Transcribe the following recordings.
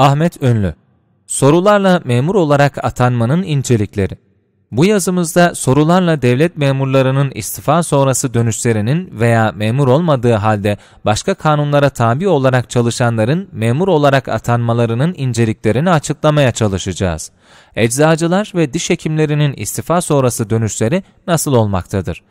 Ahmet Önlü Sorularla memur olarak atanmanın incelikleri Bu yazımızda sorularla devlet memurlarının istifa sonrası dönüşlerinin veya memur olmadığı halde başka kanunlara tabi olarak çalışanların memur olarak atanmalarının inceliklerini açıklamaya çalışacağız. Eczacılar ve diş hekimlerinin istifa sonrası dönüşleri nasıl olmaktadır?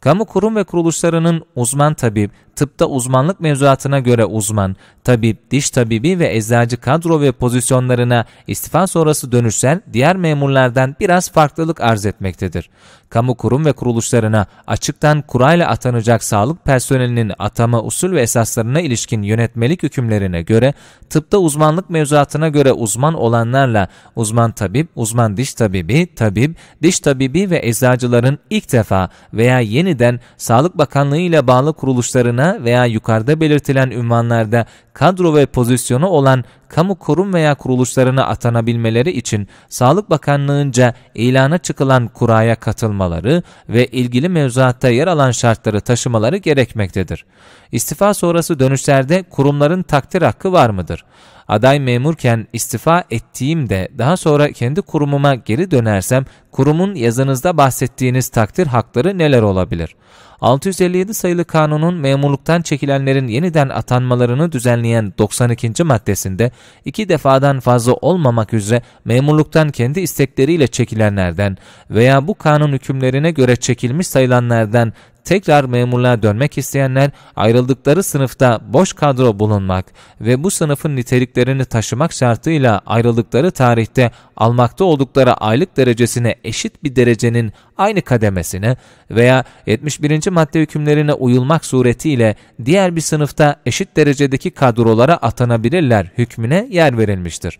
Kamu kurum ve kuruluşlarının uzman tabip, tıpta uzmanlık mevzuatına göre uzman, tabip, diş tabibi ve eczacı kadro ve pozisyonlarına istifa sonrası dönüşsel diğer memurlardan biraz farklılık arz etmektedir. Kamu kurum ve kuruluşlarına açıktan kurayla atanacak sağlık personelinin atama usul ve esaslarına ilişkin yönetmelik hükümlerine göre tıpta uzmanlık mevzuatına göre uzman olanlarla uzman tabip, uzman diş tabibi, tabip, diş tabibi ve eczacıların ilk defa veya yeniden Sağlık Bakanlığı ile bağlı kuruluşlarına veya yukarıda belirtilen ünvanlarda kadro ve pozisyonu olan kamu kurum veya kuruluşlarına atanabilmeleri için Sağlık Bakanlığı'nca ilana çıkılan kuraya katılmaları ve ilgili mevzuatta yer alan şartları taşımaları gerekmektedir. İstifa sonrası dönüşlerde kurumların takdir hakkı var mıdır? Aday memurken istifa ettiğimde daha sonra kendi kurumuma geri dönersem kurumun yazınızda bahsettiğiniz takdir hakları neler olabilir? 657 sayılı kanunun memurluktan çekilenlerin yeniden atanmalarını düzenleyen 92. maddesinde iki defadan fazla olmamak üzere memurluktan kendi istekleriyle çekilenlerden veya bu kanun hükümlerine göre çekilmiş sayılanlardan tekrar memurluğa dönmek isteyenler ayrıldıkları sınıfta boş kadro bulunmak ve bu sınıfın niteliklerini taşımak şartıyla ayrıldıkları tarihte almakta oldukları aylık derecesine eşit bir derecenin aynı kademesine veya 71. madde hükümlerine uyulmak suretiyle diğer bir sınıfta eşit derecedeki kadrolara atanabilirler hükmüne yer verilmiştir.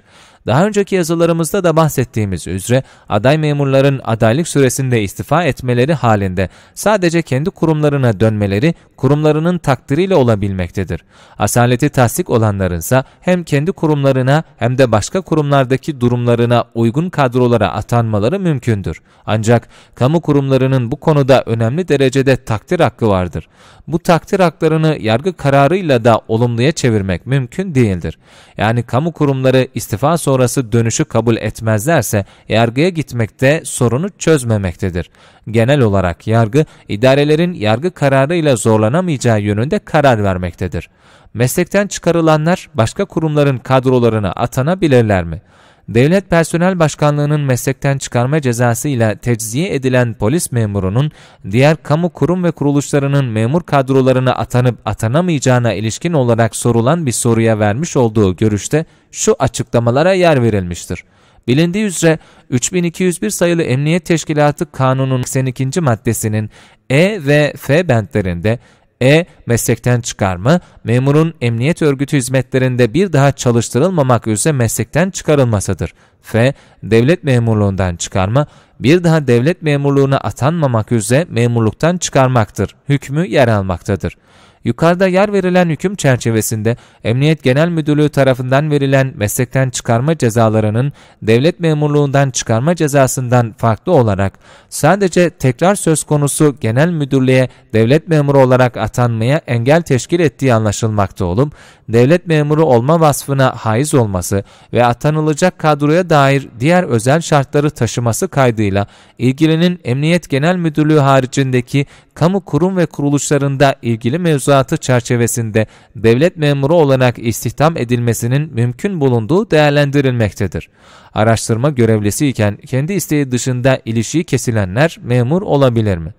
Daha önceki yazılarımızda da bahsettiğimiz üzere aday memurların adaylık süresinde istifa etmeleri halinde sadece kendi kurumlarına dönmeleri kurumlarının takdiriyle olabilmektedir. Asaleti tasdik olanların ise hem kendi kurumlarına hem de başka kurumlardaki durumlarına uygun kadrolara atanmaları mümkündür. Ancak kamu kurumlarının bu konuda önemli derecede takdir hakkı vardır. Bu takdir haklarını yargı kararıyla da olumluya çevirmek mümkün değildir. Yani kamu kurumları istifa sonrası sonrası dönüşü kabul etmezlerse yargıya gitmekte sorunu çözmemektedir. Genel olarak yargı idarelerin yargı kararıyla zorlanamayacağı yönünde karar vermektedir. Meslekten çıkarılanlar başka kurumların kadrolarına atanabilirler mi? Devlet Personel Başkanlığı'nın meslekten çıkarma cezası ile tecziye edilen polis memurunun diğer kamu kurum ve kuruluşlarının memur kadrolarına atanıp atanamayacağına ilişkin olarak sorulan bir soruya vermiş olduğu görüşte şu açıklamalara yer verilmiştir. Bilindiği üzere 3201 sayılı Emniyet Teşkilatı Kanunu'nun 82. maddesinin E ve F bentlerinde e. Meslekten çıkarma, memurun emniyet örgütü hizmetlerinde bir daha çalıştırılmamak üzere meslekten çıkarılmasıdır. F. Devlet memurluğundan çıkarma, bir daha devlet memurluğuna atanmamak üzere memurluktan çıkarmaktır. Hükmü yer almaktadır. Yukarıda yer verilen hüküm çerçevesinde Emniyet Genel Müdürlüğü tarafından verilen meslekten çıkarma cezalarının devlet memurluğundan çıkarma cezasından farklı olarak sadece tekrar söz konusu genel müdürlüğe devlet memuru olarak atanmaya engel teşkil ettiği anlaşılmakta olup devlet memuru olma vasfına haiz olması ve atanılacak kadroya dair diğer özel şartları taşıması kaydıyla ilgilinin Emniyet Genel Müdürlüğü haricindeki kamu kurum ve kuruluşlarında ilgili mevzuatı çerçevesinde devlet memuru olarak istihdam edilmesinin mümkün bulunduğu değerlendirilmektedir. Araştırma görevlisi iken kendi isteği dışında ilişiği kesilenler memur olabilir mi?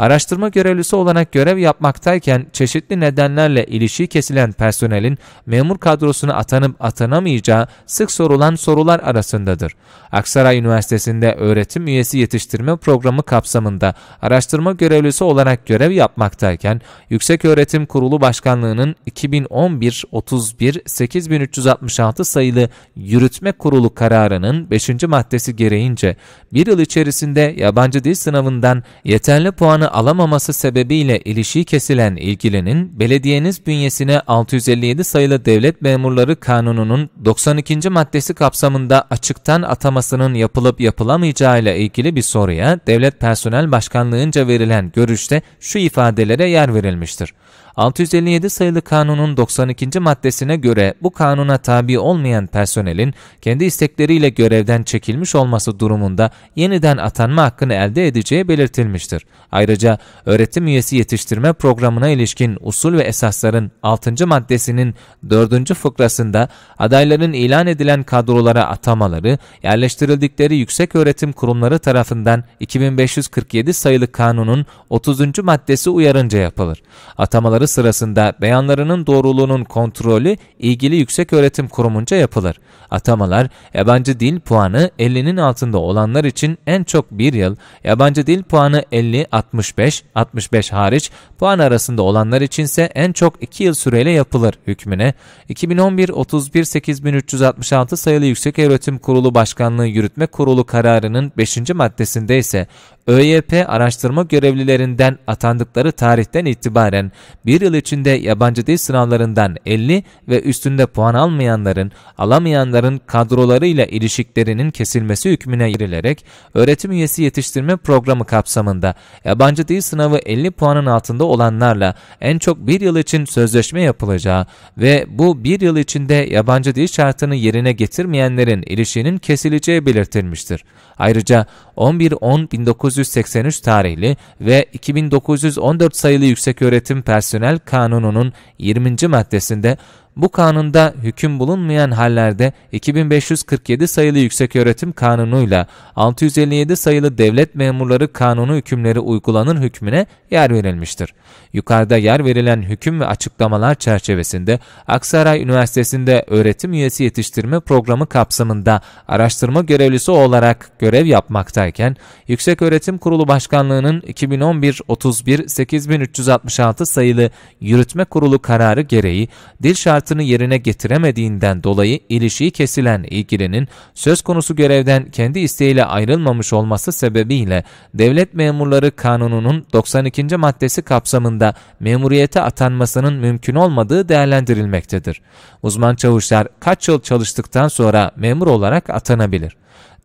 Araştırma görevlisi olarak görev yapmaktayken çeşitli nedenlerle ilişiği kesilen personelin memur kadrosuna atanıp atanamayacağı sık sorulan sorular arasındadır. Aksaray Üniversitesi'nde öğretim üyesi yetiştirme programı kapsamında araştırma görevlisi olarak görev yapmaktayken Yüksek Öğretim Kurulu Başkanlığı'nın 2011 31 8366 sayılı Yürütme Kurulu kararının 5. maddesi gereğince bir yıl içerisinde yabancı dil sınavından yeterli puanı alamaması sebebiyle ilişiği kesilen ilgilinin belediyeniz bünyesine 657 sayılı Devlet Memurları Kanunu'nun 92. maddesi kapsamında açıktan atamasının yapılıp ile ilgili bir soruya Devlet Personel Başkanlığınca verilen görüşte şu ifadelere yer verilmiştir. 657 sayılı kanunun 92. maddesine göre bu kanuna tabi olmayan personelin kendi istekleriyle görevden çekilmiş olması durumunda yeniden atanma hakkını elde edeceği belirtilmiştir. Ayrıca öğretim üyesi yetiştirme programına ilişkin usul ve esasların 6. maddesinin 4. fıkrasında adayların ilan edilen kadrolara atamaları, yerleştirildikleri yüksek öğretim kurumları tarafından 2547 sayılı kanunun 30. maddesi uyarınca yapılır. Atamaları sırasında beyanlarının doğruluğunun kontrolü ilgili yüksek öğretim kurumunca yapılır. Atamalar, yabancı dil puanı 50'nin altında olanlar için en çok 1 yıl, yabancı dil puanı 50-65, 65 hariç puan arasında olanlar içinse en çok 2 yıl süreyle yapılır hükmüne 2011-31-8366 sayılı Yüksek Öğretim Kurulu Başkanlığı Yürütme Kurulu kararının 5. maddesinde ise ÖYP araştırma görevlilerinden atandıkları tarihten itibaren bir yıl içinde yabancı dil sınavlarından 50 ve üstünde puan almayanların, alamayanların kadrolarıyla ilişiklerinin kesilmesi hükmüne girilerek öğretim üyesi yetiştirme programı kapsamında yabancı dil sınavı 50 puanın altında olanlarla en çok bir yıl için sözleşme yapılacağı ve bu bir yıl içinde yabancı dil şartını yerine getirmeyenlerin ilişkinin kesileceği belirtilmiştir. Ayrıca 11 10 19 1983 tarihli ve 2914 sayılı Yükseköğretim Personel Kanunu'nun 20. maddesinde bu kanunda hüküm bulunmayan hallerde 2547 sayılı Yükseköğretim Kanunu'yla 657 sayılı Devlet Memurları Kanunu hükümleri uygulanır hükmüne yer verilmiştir. Yukarıda yer verilen hüküm ve açıklamalar çerçevesinde Aksaray Üniversitesi'nde öğretim üyesi yetiştirme programı kapsamında araştırma görevlisi olarak görev yapmaktayken Yükseköğretim Kurulu Başkanlığı'nın 2011-31-8366 sayılı Yürütme Kurulu kararı gereği Dil Dilşar şartını yerine getiremediğinden dolayı ilişiği kesilen ilgilinin söz konusu görevden kendi isteğiyle ayrılmamış olması sebebiyle devlet memurları kanununun 92. maddesi kapsamında memuriyete atanmasının mümkün olmadığı değerlendirilmektedir. Uzman çavuşlar kaç yıl çalıştıktan sonra memur olarak atanabilir?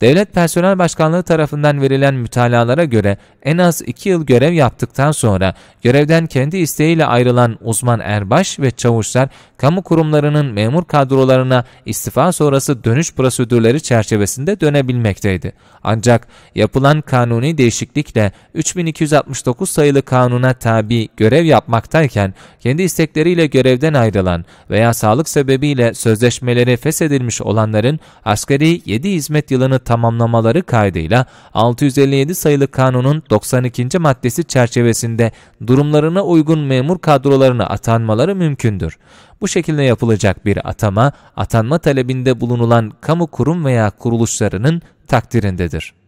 Devlet Personel Başkanlığı tarafından verilen mütalalara göre en az 2 yıl görev yaptıktan sonra görevden kendi isteğiyle ayrılan uzman erbaş ve çavuşlar kamu kurumlarının memur kadrolarına istifa sonrası dönüş prosedürleri çerçevesinde dönebilmekteydi. Ancak yapılan kanuni değişiklikle 3269 sayılı kanuna tabi görev yapmaktayken kendi istekleriyle görevden ayrılan veya sağlık sebebiyle sözleşmeleri feshedilmiş olanların asgari 7 hizmet yılını tamamlamaları kaydıyla 657 sayılı kanunun 92. maddesi çerçevesinde durumlarına uygun memur kadrolarına atanmaları mümkündür. Bu şekilde yapılacak bir atama, atanma talebinde bulunulan kamu kurum veya kuruluşlarının takdirindedir.